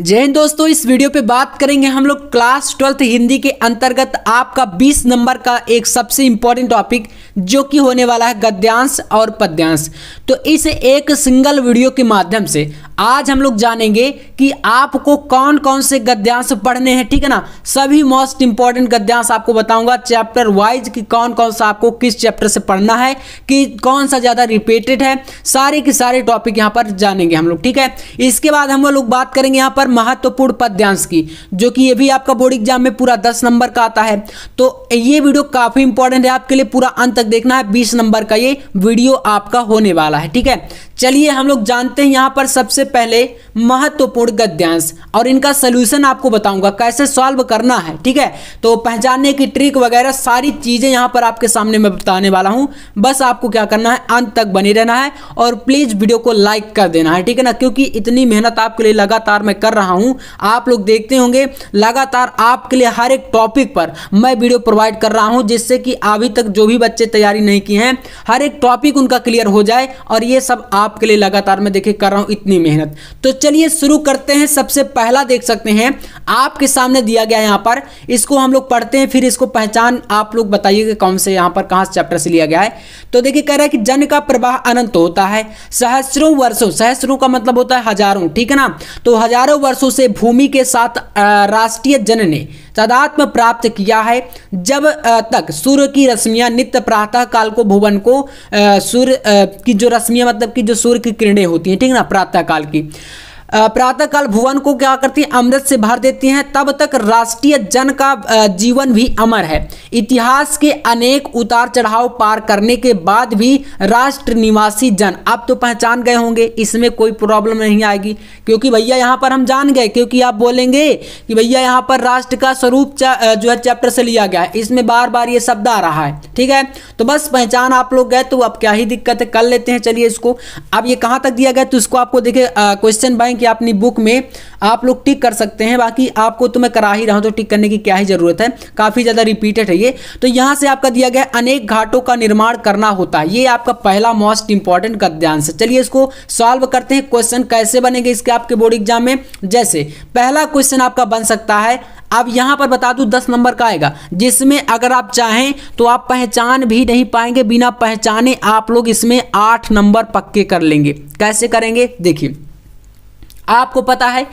जय हिंद दोस्तों इस वीडियो पे बात करेंगे हम लोग क्लास ट्वेल्थ हिंदी के अंतर्गत आपका 20 नंबर का एक सबसे इंपॉर्टेंट टॉपिक जो कि होने वाला है गद्यांश और पद्यांश तो इस एक सिंगल वीडियो के माध्यम से आज हम लोग जानेंगे कि आपको कौन कौन से गद्यांश पढ़ने हैं ठीक है ना सभी मोस्ट इंपॉर्टेंट गद्यांश आपको बताऊंगा चैप्टर वाइज कि कौन कौन सा आपको किस चैप्टर से पढ़ना है कि कौन सा ज़्यादा रिपीटेड है सारे के सारे टॉपिक यहाँ पर जानेंगे हम लोग ठीक है इसके बाद हम लोग बात करेंगे यहाँ पर महत्वपूर्ण पद्यांश की जो कि ये भी आपका बोर्ड एग्जाम में पूरा दस नंबर का आता है तो ये वीडियो काफ़ी इंपॉर्टेंट है आपके लिए पूरा अंत देखना है बीस नंबर का ये वीडियो आपका होने वाला है ठीक है चलिए हम लोग जानते हैं यहाँ पर सबसे पहले महत्वपूर्ण गद्यांश और इनका सोल्यूशन आपको बताऊंगा कैसे सॉल्व करना है ठीक है तो पहचानने की ट्रिक वगैरह सारी चीज़ें यहाँ पर आपके सामने मैं बताने वाला हूँ बस आपको क्या करना है अंत तक बने रहना है और प्लीज़ वीडियो को लाइक कर देना है ठीक है ना क्योंकि इतनी मेहनत आपके लिए लगातार मैं कर रहा हूँ आप लोग देखते होंगे लगातार आपके लिए हर एक टॉपिक पर मैं वीडियो प्रोवाइड कर रहा हूँ जिससे कि अभी तक जो भी बच्चे तैयारी नहीं किए हैं हर एक टॉपिक उनका क्लियर हो जाए और ये सब आप आपके लिए लगातार मैं देखे कर रहा हूँ इतनी मेहनत तो चलिए शुरू करते हैं सबसे पहला देख सकते हैं आपके सामने दिया गया यहाँ पर इसको हम लोग पढ़ते हैं फिर इसको पहचान आप लोग बताइए कि कौन से यहाँ पर कहाँ चैप्टर से लिया गया है तो देखिए कह रहा है कि जन का प्रवाह अनंत होता है सहस्रों वर्षों सहस्रों का मतलब होता है हजारों ठीक है ना तो हजारों वर्षों से भूमि के साथ राष्ट्रीय जन ने तदात्म प्राप्त किया है जब तक सूर्य की रश्मियाँ नित्य प्रातः काल को भुवन को सूर्य की जो रश्मियाँ मतलब कि जो सूर्य की किरणें होती हैं ठीक ना प्रातः काल की प्रातःकाल भुवन को क्या करती है अमृत से भर देती हैं तब तक राष्ट्रीय जन का जीवन भी अमर है इतिहास के अनेक उतार चढ़ाव पार करने के बाद भी राष्ट्र निवासी जन आप तो पहचान गए होंगे इसमें कोई प्रॉब्लम नहीं आएगी क्योंकि भैया यहाँ पर हम जान गए क्योंकि आप बोलेंगे कि भैया यहाँ पर राष्ट्र का स्वरूप जो है चैप्टर से लिया गया है इसमें बार बार ये शब्द आ रहा है ठीक है तो बस पहचान आप लोग गए तो अब क्या ही दिक्कत है कर लेते हैं चलिए इसको अब ये कहाँ तक दिया गया तो इसको आपको देखे क्वेश्चन बैंक कि अपनी बुक में आप लोग टिक कर सकते हैं बाकी आपको तो मैं करा ही रहा हूँ तो टिक करने की क्या ही ज़रूरत है काफ़ी ज़्यादा रिपीटेड है ये तो यहाँ से आपका दिया गया अनेक घाटों का निर्माण करना होता है ये आपका पहला मोस्ट इंपॉर्टेंट गद्यांश है चलिए इसको सॉल्व करते हैं क्वेश्चन कैसे बनेंगे इसके आपके बोर्ड एग्जाम में जैसे पहला क्वेश्चन आपका बन सकता है अब यहाँ पर बता दूँ दस नंबर का आएगा जिसमें अगर आप चाहें तो आप पहचान भी नहीं पाएंगे बिना पहचाने आप लोग इसमें आठ नंबर पक्के कर लेंगे कैसे करेंगे देखिए आपको पता है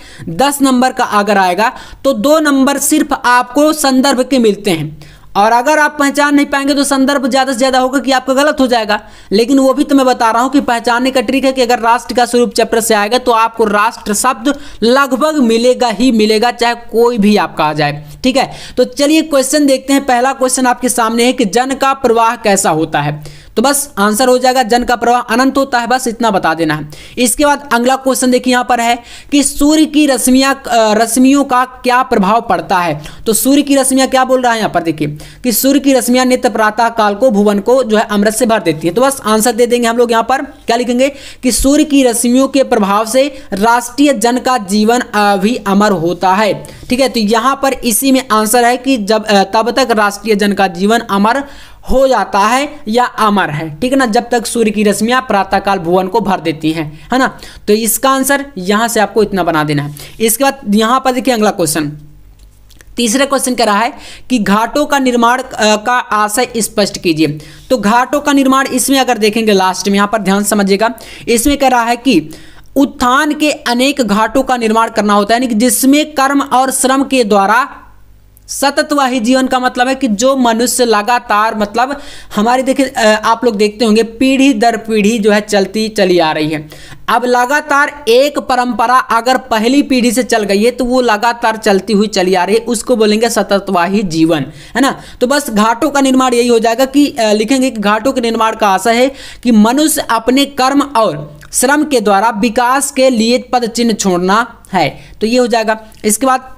दस नंबर का अगर आएगा तो दो नंबर सिर्फ आपको संदर्भ के मिलते हैं और अगर आप पहचान नहीं पाएंगे तो संदर्भ ज़्यादा से ज़्यादा होगा कि आपका गलत हो जाएगा लेकिन वो भी तो मैं बता रहा हूँ कि पहचानने का ट्रिक है कि अगर राष्ट्र का स्वरूप चैप्टर से आएगा तो आपको राष्ट्र शब्द लगभग मिलेगा ही मिलेगा चाहे कोई भी आपका आ जाए ठीक है तो चलिए क्वेश्चन देखते हैं पहला क्वेश्चन आपके सामने है कि जन का प्रवाह कैसा होता है तो बस आंसर हो जाएगा जन का प्रवाह अनंत होता है बस इतना बता देना है इसके बाद अगला क्वेश्चन देखिए यहाँ पर है कि सूर्य की रश्मियाँ रश्मियों का क्या प्रभाव पड़ता है तो सूर्य की रश्मियाँ क्या बोल रहा है यहाँ पर देखिए कि सूर्य की रश्मियाँ नित्य प्रातः काल को भुवन को जो है अमृत से भर देती है तो बस आंसर दे देंगे हम लोग यहाँ पर क्या लिखेंगे कि सूर्य की रश्मियों के प्रभाव से राष्ट्रीय जन का जीवन भी अमर होता है ठीक है तो यहाँ पर इसी में आंसर है कि जब तब तक राष्ट्रीय जन का जीवन अमर हो जाता है या अमर है ठीक है ना जब तक सूर्य की रश्मियाँ प्रातःकाल भुवन को भर देती हैं है ना तो इसका आंसर यहाँ से आपको इतना बना देना है इसके बाद यहाँ पर देखिए अगला क्वेश्चन तीसरा क्वेश्चन कह रहा है कि घाटों का निर्माण का आशय स्पष्ट कीजिए तो घाटों का निर्माण इसमें अगर देखेंगे लास्ट में यहाँ पर ध्यान समझिएगा इसमें कह रहा है कि उत्थान के अनेक घाटों का निर्माण करना होता है यानी कि जिसमें कर्म और श्रम के द्वारा सततवाही जीवन का मतलब है कि जो मनुष्य लगातार मतलब हमारी देखिए आप लोग देखते होंगे पीढ़ी दर पीढ़ी जो है चलती चली आ रही है अब लगातार एक परंपरा अगर पहली पीढ़ी से चल गई है तो वो लगातार चलती हुई चली आ रही है उसको बोलेंगे सततवाही जीवन है ना तो बस घाटों का निर्माण यही हो जाएगा कि लिखेंगे कि घाटों के निर्माण का आशा है कि मनुष्य अपने कर्म और श्रम के द्वारा विकास के लिए पद चिन्ह छोड़ना है तो ये हो जाएगा इसके बाद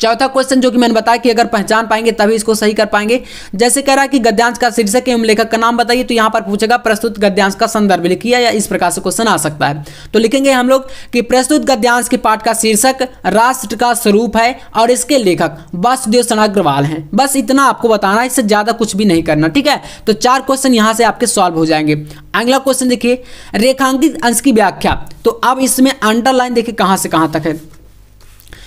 चौथा क्वेश्चन जो कि मैंने बताया कि अगर पहचान पाएंगे तभी इसको सही कर पाएंगे जैसे कह रहा है कि गद्यांश का शीर्षक एवं लेखक का नाम बताइए तो यहाँ पर पूछेगा प्रस्तुत गद्यांश का संदर्भ लिखिए या इस प्रकार से क्वेश्चन आ सकता है तो लिखेंगे हम लोग कि प्रस्तुत गद्यांश के पाठ का शीर्षक राष्ट्र का स्वरूप है और इसके लेखक वासुदेव सण अग्रवाल हैं बस इतना आपको बताना है इससे ज़्यादा कुछ भी नहीं करना ठीक है तो चार क्वेश्चन यहाँ से आपके सॉल्व हो जाएंगे अगला क्वेश्चन देखिए रेखांकित अंश की व्याख्या तो अब इसमें अंडरलाइन देखिए कहाँ से कहाँ तक है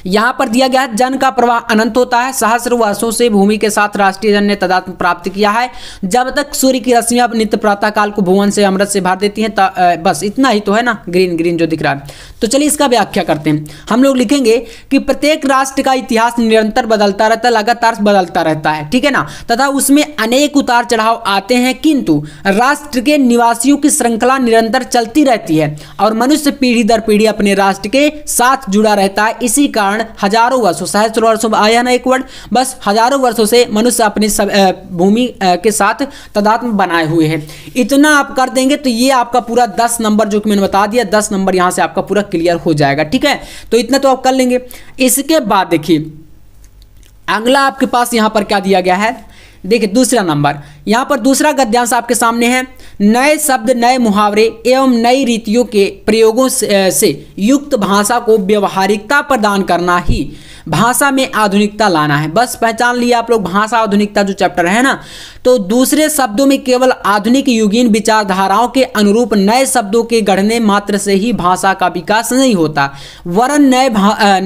यहाँ पर दिया गया है जन का प्रवाह अनंत होता है सहस्र वर्षों से भूमि के साथ राष्ट्रीय जन ने तदात्म प्राप्त किया है जब तक सूर्य की रश्मियां नित्य प्रातः काल को भुवन से अमृत से भर देती हैं बस इतना ही तो है ना ग्रीन ग्रीन जो दिख रहा है तो चलिए इसका व्याख्या करते हैं हम लोग लिखेंगे कि प्रत्येक राष्ट्र का इतिहास निरंतर बदलता रहता है लगातार बदलता रहता है ठीक है ना तथा उसमें अनेक उतार चढ़ाव आते हैं किंतु राष्ट्र के निवासियों की श्रृंखला निरंतर चलती रहती है और मनुष्य पीढ़ी दर पीढ़ी अपने राष्ट्र के साथ जुड़ा रहता है इसी कारण कारण हजारों वर्षों सहस्त्र वर्षों में आया ना एक वर्ड बस हजारों वर्षों से मनुष्य अपनी भूमि के साथ तदात्म बनाए हुए हैं इतना आप कर देंगे तो ये आपका पूरा दस नंबर जो कि मैंने बता दिया दस नंबर यहाँ से आपका पूरा क्लियर हो जाएगा ठीक है तो इतना तो आप कर लेंगे इसके बाद देखिए अगला आपके पास यहाँ पर क्या दिया गया है देखिए दूसरा नंबर यहाँ पर दूसरा गद्यांश आपके सामने है नए शब्द नए मुहावरे एवं नई रीतियों के प्रयोगों से युक्त भाषा को व्यवहारिकता प्रदान करना ही भाषा में आधुनिकता लाना है बस पहचान लिया आप लोग भाषा आधुनिकता जो चैप्टर है ना तो दूसरे शब्दों में केवल आधुनिक युगीन विचारधाराओं के अनुरूप नए शब्दों के गढ़ने मात्र से ही भाषा का विकास नहीं होता वरन नए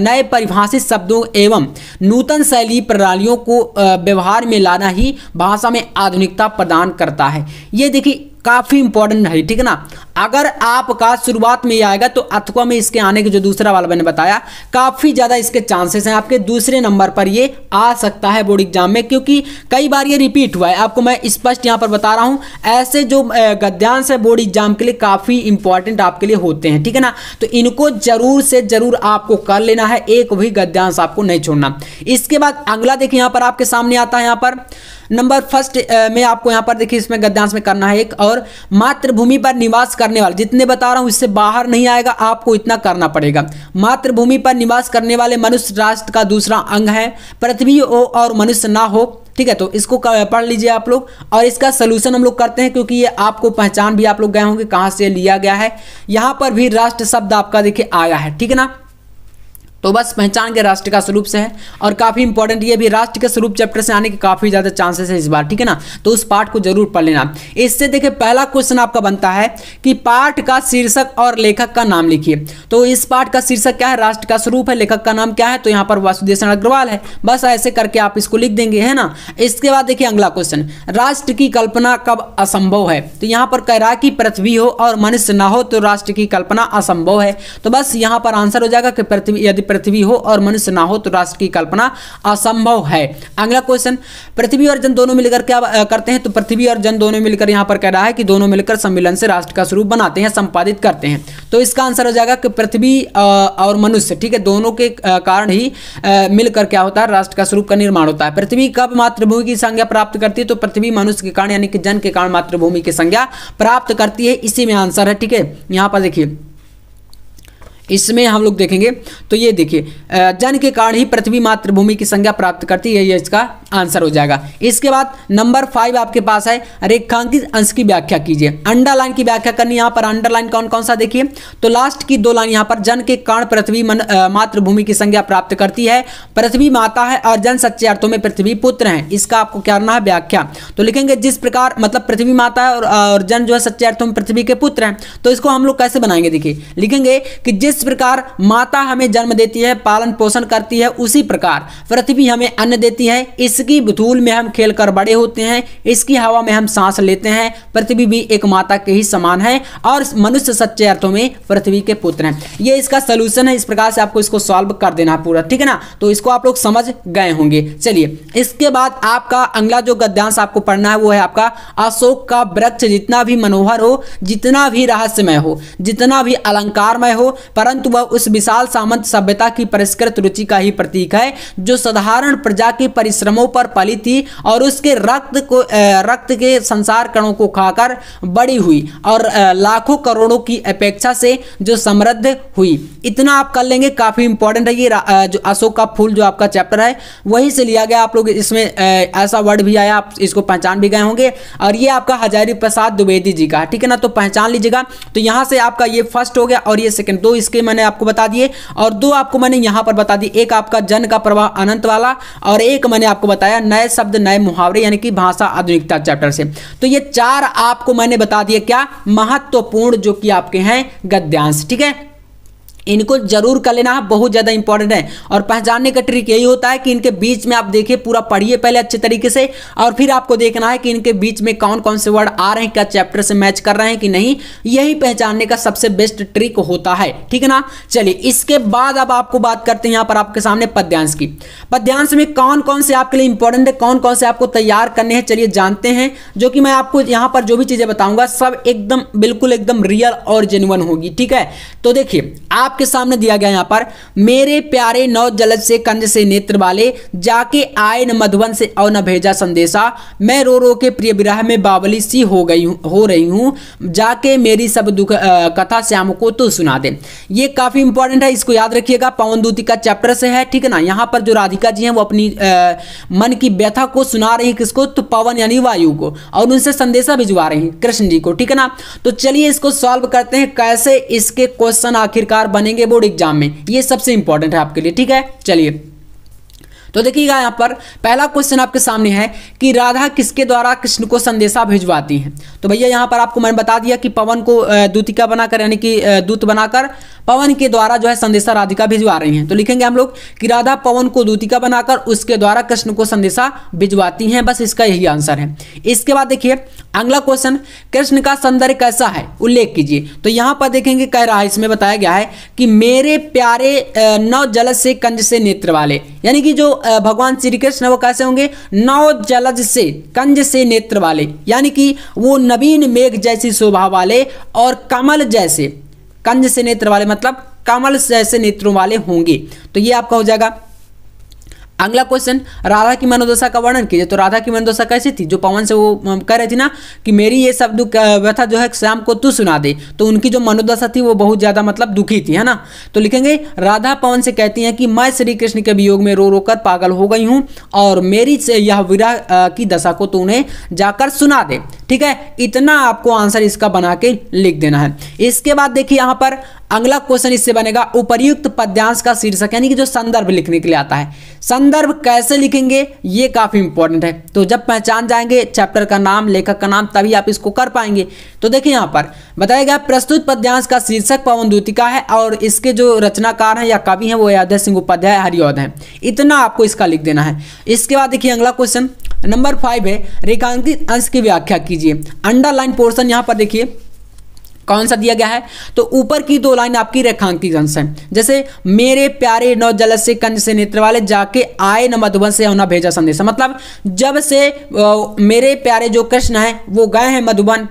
नए परिभाषित शब्दों एवं नूतन शैली प्रणालियों को व्यवहार में लाना ही भाषा में आधुनिकता प्रदान करता है ये देखिए काफ़ी इंपॉर्टेंट है ठीक है ना अगर आपका शुरुआत में ही आएगा तो अथवा में इसके आने के जो दूसरा वाला मैंने बताया काफ़ी ज़्यादा इसके चांसेस हैं आपके दूसरे नंबर पर ये आ सकता है बोर्ड एग्जाम में क्योंकि कई बार ये रिपीट हुआ है आपको मैं स्पष्ट यहाँ पर बता रहा हूँ ऐसे जो गद्यांश है बोर्ड एग्जाम के लिए काफ़ी इंपॉर्टेंट आपके लिए होते हैं ठीक है ना तो इनको जरूर से जरूर आपको कर लेना है एक भी गद्यांश आपको नहीं छोड़ना इसके बाद अगला देखिए यहाँ पर आपके सामने आता है यहाँ पर नंबर फर्स्ट में आपको यहाँ पर देखिए इसमें गद्यांश में करना है एक और मातृभूमि पर निवास कर करने वाले जितने बता रहा हूँ इससे बाहर नहीं आएगा आपको इतना करना पड़ेगा मातृभूमि पर निवास करने वाले मनुष्य राष्ट्र का दूसरा अंग है पृथ्वी हो और मनुष्य ना हो ठीक है तो इसको पढ़ लीजिए आप लोग और इसका सलूशन हम लोग करते हैं क्योंकि ये आपको पहचान भी आप लोग गए होंगे कहाँ से लिया गया है यहाँ पर भी राष्ट्र शब्द आपका देखिए आया है ठीक है ना तो बस पहचान के राष्ट्र का स्वरूप से है और काफ़ी इंपॉर्टेंट ये भी राष्ट्र के स्वरूप चैप्टर से आने के काफ़ी ज़्यादा चांसेस है इस बार ठीक है ना तो उस पार्ट को जरूर पढ़ लेना इससे देखिए पहला क्वेश्चन आपका बनता है कि पाठ का शीर्षक और लेखक का नाम लिखिए तो इस पाठ का शीर्षक क्या है राष्ट्र का स्वरूप है लेखक का नाम क्या है तो यहाँ पर वासुदेशन अग्रवाल है बस ऐसे करके आप इसको लिख देंगे है ना इसके बाद देखिए अगला क्वेश्चन राष्ट्र की कल्पना कब असंभव है तो यहाँ पर कह रहा कि पृथ्वी हो और मनुष्य ना हो तो राष्ट्र की कल्पना असंभव है तो बस यहाँ पर आंसर हो जाएगा कि पृथ्वी यदि पृथ्वी हो और मनुष्य ना हो तो राष्ट्र की कल्पना असंभव है अगला क्वेश्चन पृथ्वी और जन दोनों मिलकर क्या करते हैं तो पृथ्वी और जन दोनों मिलकर यहां पर कह रहा है कि दोनों मिलकर सम्मेलन से राष्ट्र का स्वरूप बनाते हैं संपादित करते हैं तो इसका आंसर हो जाएगा कि पृथ्वी और मनुष्य ठीक है दोनों के कारण ही मिलकर क्या होता है राष्ट्र का स्वरूप का निर्माण होता है पृथ्वी कब मातृभूमि की संज्ञा प्राप्त करती है तो पृथ्वी मनुष्य के कारण यानी कि जन के कारण मातृभूमि की संज्ञा प्राप्त करती है इसी में आंसर है ठीक है यहां पर देखिए इसमें हम लोग देखेंगे तो ये देखिए जन के कारण ही पृथ्वी मातृभूमि की संज्ञा प्राप्त करती है ये इसका आंसर हो जाएगा इसके बाद नंबर फाइव आपके पास है रेखांकित अंश की व्याख्या कीजिए अंडरलाइन की व्याख्या करनी यहाँ पर अंडरलाइन कौन कौन सा देखिए तो लास्ट की दो लाइन यहाँ पर जन के कारण पृथ्वी मातृभूमि की संज्ञा प्राप्त करती है पृथ्वी माता है और जन सच्चे अर्थों में पृथ्वी पुत्र है इसका आपको क्या करना है व्याख्या तो लिखेंगे जिस प्रकार मतलब पृथ्वी माता है और जन जो है सच्चे अर्थों में पृथ्वी के पुत्र हैं तो इसको हम लोग कैसे बनाएंगे देखिए लिखेंगे कि जिस प्रकार माता हमें जन्म देती है पालन पोषण करती है उसी प्रकार पृथ्वी हमें अन्न देती है इस इसकी बतूल में हम खेल कर बड़े होते हैं इसकी हवा में हम सांस लेते हैं पृथ्वी भी एक माता के ही समान है और मनुष्य सच्चे अर्थों में पृथ्वी के पुत्र हैं ये इसका सोल्यूशन है इस प्रकार से आपको इसको सॉल्व कर देना पूरा ठीक है ना तो इसको आप लोग समझ गए होंगे चलिए इसके बाद आपका अगला जो गद्यांश आपको पढ़ना है वो है आपका अशोक का वृक्ष जितना भी मनोहर हो जितना भी रहस्यमय हो जितना भी अलंकारमय हो परंतु वह उस विशाल सामंत सभ्यता की परिष्कृत रुचि का ही प्रतीक है जो साधारण प्रजा के परिश्रमों मुंह पर पली थी और उसके रक्त को रक्त के संसार कणों को खाकर बड़ी हुई और लाखों करोड़ों की अपेक्षा से जो समृद्ध हुई इतना आप कर लेंगे काफ़ी इंपॉर्टेंट है ये जो अशोक का फूल जो आपका चैप्टर है वहीं से लिया गया आप लोग इसमें ऐसा वर्ड भी आया आप इसको पहचान भी गए होंगे और ये आपका हजारी प्रसाद द्विवेदी जी का ठीक है ना तो पहचान लीजिएगा तो यहां से आपका ये फर्स्ट हो गया और ये सेकंड दो इसके मैंने आपको बता दिए और दो आपको मैंने यहां पर बता दिए एक आपका जन का प्रवाह अनंत वाला और एक मैंने आपको बताया नए शब्द नए मुहावरे यानी कि भाषा आधुनिकता चैप्टर से तो ये चार आपको मैंने बता दिया क्या महत्वपूर्ण जो कि आपके हैं गद्यांश ठीक है इनको जरूर कर लेना बहुत ज़्यादा इंपॉर्टेंट है और पहचानने का ट्रिक यही होता है कि इनके बीच में आप देखिए पूरा पढ़िए पहले अच्छे तरीके से और फिर आपको देखना है कि इनके बीच में कौन कौन से वर्ड आ रहे हैं क्या चैप्टर से मैच कर रहे हैं कि नहीं यही पहचानने का सबसे बेस्ट ट्रिक होता है ठीक है ना चलिए इसके बाद अब आपको बात करते हैं यहाँ पर आपके सामने पद्यांश की पद्यांश में कौन कौन से आपके लिए इंपॉर्टेंट है कौन कौन से आपको तैयार करने हैं चलिए जानते हैं जो कि मैं आपको यहाँ पर जो भी चीज़ें बताऊंगा सब एकदम बिल्कुल एकदम रियल और जेनुअन होगी ठीक है तो देखिए आप आपके सामने दिया गया यहाँ पर मेरे प्यारे नौ जलज से कंज से नेत्र वाले जाके आए न मधुबन से और न भेजा संदेशा मैं रो रो के प्रिय विराह में बावली सी हो गई हूँ हो रही हूँ जाके मेरी सब दुख आ, कथा श्याम को तो सुना दे ये काफ़ी इंपॉर्टेंट है इसको याद रखिएगा पवन दूती का चैप्टर से है ठीक है ना यहाँ पर जो राधिका जी हैं वो अपनी आ, मन की व्यथा को सुना रही किसको तो पवन यानी वायु को और उनसे संदेशा भिजवा रही कृष्ण जी को ठीक है ना तो चलिए इसको सॉल्व करते हैं कैसे इसके क्वेश्चन आखिरकार बने बनेंगे बोर्ड एग्जाम में ये सबसे इंपॉर्टेंट है आपके लिए ठीक है चलिए तो देखिएगा यहाँ पर पहला क्वेश्चन आपके सामने है कि राधा किसके द्वारा कृष्ण को संदेशा भिजवाती है तो भैया यहाँ पर आपको मैंने बता दिया कि पवन को दूतिका बनाकर यानी कि दूत बनाकर पवन के द्वारा जो है संदेशा राधिका भिजवा रही हैं तो लिखेंगे हम लोग कि राधा पवन को दूतिका बनाकर उसके द्वारा कृष्ण को संदेशा भिजवाती हैं बस इसका यही आंसर है इसके बाद देखिए अगला क्वेश्चन कृष्ण का सौंदर्य कैसा है उल्लेख कीजिए तो यहाँ पर देखेंगे कह रहा है इसमें बताया गया है कि मेरे प्यारे नौ जलज से कंज से नेत्र वाले यानी कि जो भगवान श्री कृष्ण वो कैसे होंगे नौ जलज से कंज से नेत्र वाले यानी कि वो नवीन मेघ जैसी शोभा वाले और कमल जैसे कंज से नेत्र वाले मतलब कमल जैसे नेत्रों वाले होंगे तो ये आपका हो जाएगा अगला क्वेश्चन राधा की मनोदशा का वर्णन कीजिए तो राधा की मनोदशा कैसी थी जो पवन से वो कह रहे थे ना कि मेरी ये शब्द व्यथा जो है श्याम को तू सुना दे तो उनकी जो मनोदशा थी वो बहुत ज़्यादा मतलब दुखी थी है ना तो लिखेंगे राधा पवन से कहती हैं कि मैं श्री कृष्ण के वियोग में रो रो कर पागल हो गई हूँ और मेरी यह विरा की दशा को तू उन्हें जाकर सुना दे ठीक है इतना आपको आंसर इसका बना के लिख देना है इसके बाद देखिए यहाँ पर अगला क्वेश्चन इससे बनेगा उपर्युक्त पद्यांश का शीर्षक यानी कि जो संदर्भ लिखने के लिए आता है संदर्भ कैसे लिखेंगे ये काफ़ी इंपॉर्टेंट है तो जब पहचान जाएंगे चैप्टर का नाम लेखक का नाम तभी आप इसको कर पाएंगे तो देखिए यहाँ पर बताया गया प्रस्तुत पद्यांश का शीर्षक पवन दूतिका है और इसके जो रचनाकार हैं या कवि हैं वो अयोध्या सिंह उपाध्याय हरिओद हैं इतना आपको इसका लिख देना है इसके बाद देखिए अगला क्वेश्चन नंबर फाइव है रेखांकित अंश की व्याख्या कीजिए अंडरलाइन पोर्शन यहाँ पर देखिए कौन सा दिया गया है तो ऊपर की दो लाइन आपकी रेखांकित अंश है जैसे मेरे प्यारे नौ जल से कंज से नेत्र वाले जाके आए न मधुबन से होना भेजा संदेश मतलब जब से मेरे प्यारे जो कृष्ण है वो गए हैं मधुबन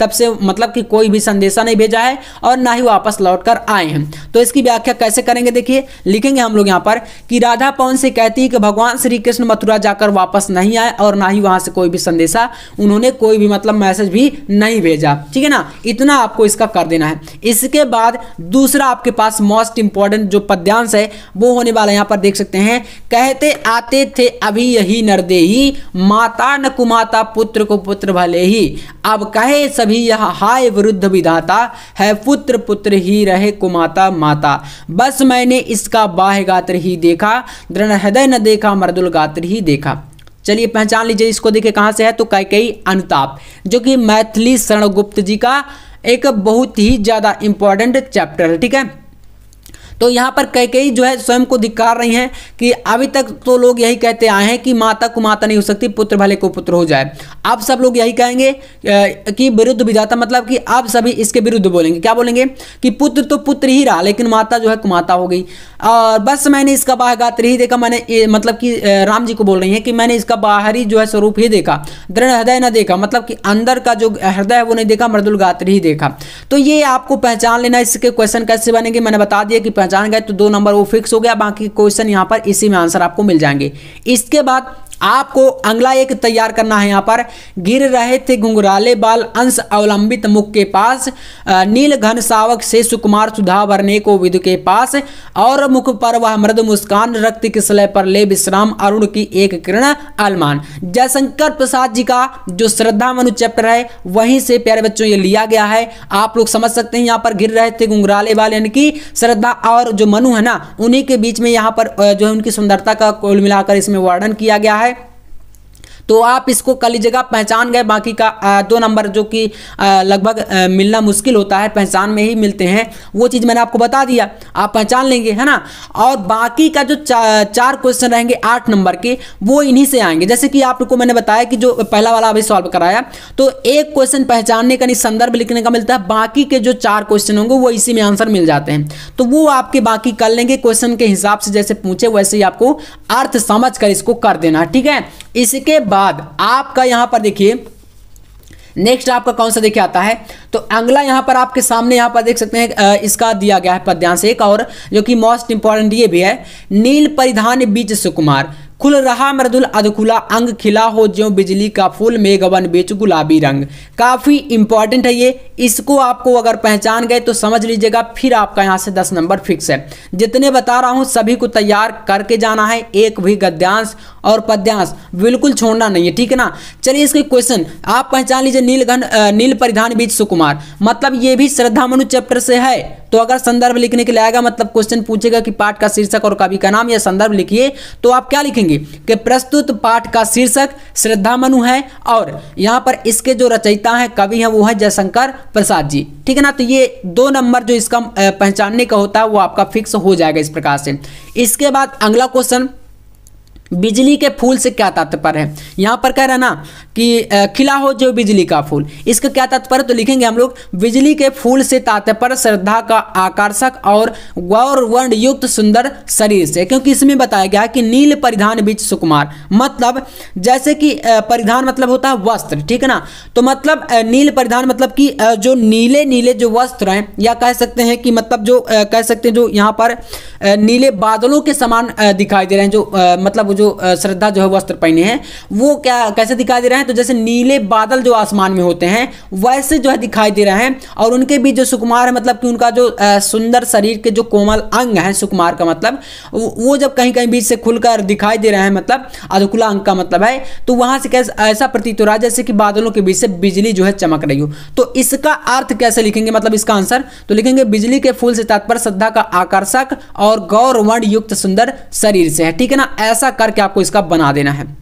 तब से मतलब कि कोई भी संदेशा नहीं भेजा है और ना ही वापस लौट कर आए हैं तो इसकी व्याख्या कैसे करेंगे देखिए लिखेंगे हम लोग यहाँ पर कि राधा पवन से कहती है कि भगवान श्री कृष्ण मथुरा जाकर वापस नहीं आए और ना ही वहाँ से कोई भी संदेशा उन्होंने कोई भी मतलब मैसेज भी नहीं भेजा ठीक है ना इतना आप आपको इसका कर देना है इसके बाद दूसरा आपके पास मोस्ट इंपॉर्टेंट जो पद्यांश है वो होने वाला यहां पर देख सकते हैं कहते आते थे अभी यही नरदे ही माता न कुमाता पुत्र को पुत्र भले ही अब कहे सभी यह हाय वृद्ध विधाता है पुत्र पुत्र ही रहे कुमाता माता बस मैंने इसका बाह्य गात्र ही देखा दृढ़ हृदय न देखा मृदुल गात्र ही देखा चलिए पहचान लीजिए इसको देखिए कहां से है तो कैकई अनुताप जो कि मैथिली शरणगुप्त जी का एक बहुत ही ज़्यादा इंपॉर्टेंट चैप्टर है ठीक है तो यहाँ पर कई कई जो है स्वयं को धिकार रही हैं कि अभी तक तो लोग यही कहते आए हैं कि माता को माता नहीं हो सकती पुत्र भले को पुत्र हो जाए अब सब लोग यही कहेंगे कि विरुद्ध जाता मतलब कि अब सभी इसके विरुद्ध बोलेंगे क्या बोलेंगे कि पुत्र तो पुत्र ही रहा लेकिन माता जो है कुमाता हो गई और बस मैंने इसका बाहगात्र ही देखा मैंने मतलब कि राम जी को बोल रही है कि मैंने इसका बाहरी जो है स्वरूप ही देखा दृढ़ हृदय न देखा मतलब कि अंदर का जो हृदय है वो नहीं देखा मृदुल गात्र ही देखा तो ये आपको पहचान लेना इसके क्वेश्चन कैसे बनेंगे मैंने बता दिया कि पहचान गए तो दो नंबर वो फिक्स हो गया बाकी क्वेश्चन यहाँ पर इसी में आंसर आपको मिल जाएंगे इसके बाद आपको अगला एक तैयार करना है यहाँ पर गिर रहे थे घुंघराले बाल अंश अवलंबित मुख के पास नील घन सावक से सुकुमार सुधा भरने को विद के पास और मुख पर वह मृद मुस्कान रक्त किसलय पर ले विश्राम अरुण की एक किरण अलमान जयशंकर प्रसाद जी का जो श्रद्धा मनु चैप्टर है वहीं से प्यारे बच्चों ये लिया गया है आप लोग समझ सकते हैं यहाँ पर गिर रहे थे घुंघराले बाल यानी कि श्रद्धा और जो मनु है ना उन्हीं के बीच में यहाँ पर जो है उनकी सुंदरता का कुल मिलाकर इसमें वर्णन किया गया है तो आप इसको कर जगह पहचान गए बाकी का दो नंबर जो कि लगभग मिलना मुश्किल होता है पहचान में ही मिलते हैं वो चीज़ मैंने आपको बता दिया आप पहचान लेंगे है ना और बाकी का जो चा, चार क्वेश्चन रहेंगे आठ नंबर के वो इन्हीं से आएंगे जैसे कि आपको मैंने बताया कि जो पहला वाला अभी सॉल्व कराया तो एक क्वेश्चन पहचानने का नहीं संदर्भ लिखने का मिलता है बाकी के जो चार क्वेश्चन होंगे वो इसी में आंसर मिल जाते हैं तो वो आपके बाकी कर लेंगे क्वेश्चन के हिसाब से जैसे पूछे वैसे ही आपको अर्थ समझ कर इसको कर देना ठीक है इसके बाद आपका यहां पर देखिए नेक्स्ट आपका कौन सा देखिए आता है तो अगला यहां पर आपके सामने यहां पर देख सकते हैं इसका दिया गया है पद्यांश एक और जो कि मोस्ट इंपॉर्टेंट ये भी है नील परिधान बीच सुकुमार खुल रहा मृदुल अधकुला अंग खिला हो ज्यो बिजली का फूल मेघवन बेच गुलाबी रंग काफ़ी इंपॉर्टेंट है ये इसको आपको अगर पहचान गए तो समझ लीजिएगा फिर आपका यहाँ से दस नंबर फिक्स है जितने बता रहा हूँ सभी को तैयार करके जाना है एक भी गद्यांश और पद्यांश बिल्कुल छोड़ना नहीं है ठीक है ना चलिए इसके क्वेश्चन आप पहचान लीजिए नीलघन नील परिधान बीच सुकुमार मतलब ये भी श्रद्धा मनु चैप्टर से है तो अगर संदर्भ लिखने के लिए आएगा मतलब क्वेश्चन पूछेगा कि पाठ का शीर्षक और कवि का नाम या संदर्भ लिखिए तो आप क्या लिखेंगे देखेंगे कि प्रस्तुत पाठ का शीर्षक श्रद्धा मनु है और यहाँ पर इसके जो रचयिता हैं कवि हैं वो है जयशंकर प्रसाद जी ठीक है ना तो ये दो नंबर जो इसका पहचानने का होता है वो आपका फिक्स हो जाएगा इस प्रकार से इसके बाद अगला क्वेश्चन बिजली के फूल से क्या तात्पर्य है यहाँ पर कह रहा ना कि खिला हो जो बिजली का फूल इसका क्या तात्पर्य तो लिखेंगे हम लोग बिजली के फूल से तात्पर्य श्रद्धा का आकर्षक और गौर वर्ण युक्त सुंदर शरीर से क्योंकि इसमें बताया गया है कि नील परिधान बीच सुकुमार मतलब जैसे कि परिधान मतलब होता है वस्त्र ठीक है ना तो मतलब नील परिधान मतलब कि जो नीले नीले जो वस्त्र हैं या कह सकते हैं कि मतलब जो कह सकते हैं जो यहाँ पर नीले बादलों के समान दिखाई दे रहे हैं जो मतलब जो श्रद्धा जो है वस्त्र पहने हैं वो क्या कैसे दिखाई दे रहे हैं तो जैसे नीले बादल जो आसमान में होते हैं वैसे जो है दिखाई दे रहे हैं और उनके बीच जो सुकुमार है मतलब कि उनका जो सुंदर शरीर के जो कोमल अंग हैं सुकुमार का मतलब वो जब कहीं कहीं बीच से खुलकर दिखाई दे रहे हैं मतलब अधुकुला अंग का मतलब है तो वहाँ से कैसे ऐसा प्रतीत हो रहा है जैसे कि बादलों के बीच से बिजली जो है चमक रही हो तो इसका अर्थ कैसे लिखेंगे मतलब इसका आंसर तो लिखेंगे बिजली के फूल से तात्पर्य श्रद्धा का आकर्षक और गौरवर्ण युक्त सुंदर शरीर से है ठीक है ना ऐसा कर करके आपको इसका बना देना है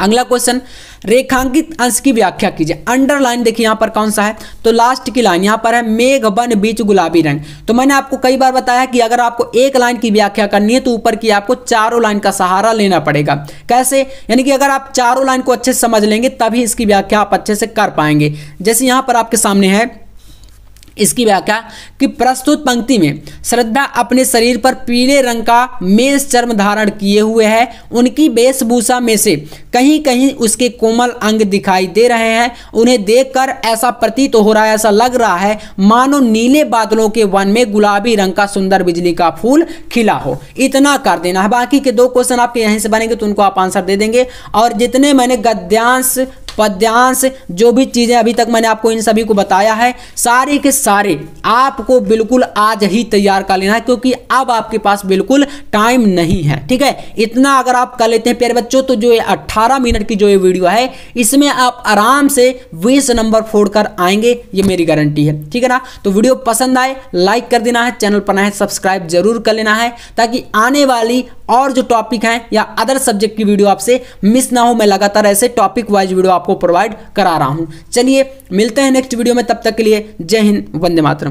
अगला क्वेश्चन रेखांकित अंश की व्याख्या कीजिए अंडरलाइन देखिए यहां पर कौन सा है तो लास्ट की लाइन यहां पर है मेघ बन बीच गुलाबी रंग तो मैंने आपको कई बार बताया कि अगर आपको एक लाइन की व्याख्या करनी है तो ऊपर की आपको चारों लाइन का सहारा लेना पड़ेगा कैसे यानी कि अगर आप चारों लाइन को अच्छे से समझ लेंगे तभी इसकी व्याख्या आप अच्छे से कर पाएंगे जैसे यहां पर आपके सामने है इसकी व्याख्या कि प्रस्तुत पंक्ति में श्रद्धा अपने शरीर पर पीले रंग का मेष चर्म धारण किए हुए है उनकी वेशभूषा में से कहीं कहीं उसके कोमल अंग दिखाई दे रहे हैं उन्हें देखकर ऐसा प्रतीत तो हो रहा है ऐसा लग रहा है मानो नीले बादलों के वन में गुलाबी रंग का सुंदर बिजली का फूल खिला हो इतना कर देना है बाकी के दो क्वेश्चन आपके यहीं से बनेंगे तो उनको आप आंसर दे देंगे और जितने मैंने गद्यांश पद्यांश जो भी चीज़ें अभी तक मैंने आपको इन सभी को बताया है सारी के सारे आपको बिल्कुल आज ही तैयार कर लेना है क्योंकि अब आपके पास बिल्कुल टाइम नहीं है ठीक है इतना अगर आप कर लेते हैं प्यारे बच्चों तो जो ये 18 मिनट की जो ये वीडियो है इसमें आप आराम से बीस नंबर फोड़ कर आएंगे ये मेरी गारंटी है ठीक है ना तो वीडियो पसंद आए लाइक कर देना है चैनल पर ना है सब्सक्राइब जरूर कर लेना है ताकि आने वाली और जो टॉपिक हैं या अदर सब्जेक्ट की वीडियो आपसे मिस ना हो मैं लगातार ऐसे टॉपिक वाइज वीडियो आपको प्रोवाइड करा रहा हूँ चलिए मिलते हैं नेक्स्ट वीडियो में तब तक के लिए जय हिंद वंदे मातरम